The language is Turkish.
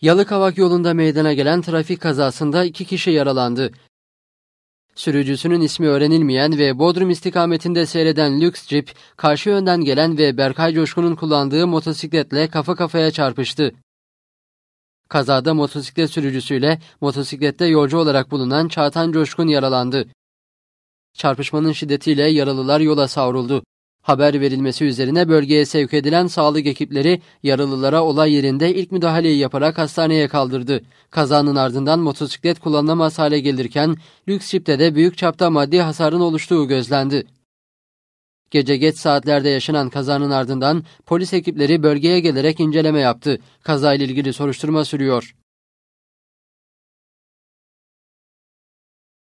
Yalıkavak yolunda meydana gelen trafik kazasında iki kişi yaralandı. Sürücüsünün ismi öğrenilmeyen ve Bodrum istikametinde seyreden lüks cip, karşı yönden gelen ve Berkay Coşkun'un kullandığı motosikletle kafa kafaya çarpıştı. Kazada motosiklet sürücüsüyle motosiklette yolcu olarak bulunan Çağatan Coşkun yaralandı. Çarpışmanın şiddetiyle yaralılar yola savruldu. Haber verilmesi üzerine bölgeye sevk edilen sağlık ekipleri yaralılara olay yerinde ilk müdahaleyi yaparak hastaneye kaldırdı. Kazanın ardından motosiklet kullanılamaz hale gelirken lüks jipte de büyük çapta maddi hasarın oluştuğu gözlendi. Gece geç saatlerde yaşanan kazanın ardından polis ekipleri bölgeye gelerek inceleme yaptı. Kazayla ilgili soruşturma sürüyor.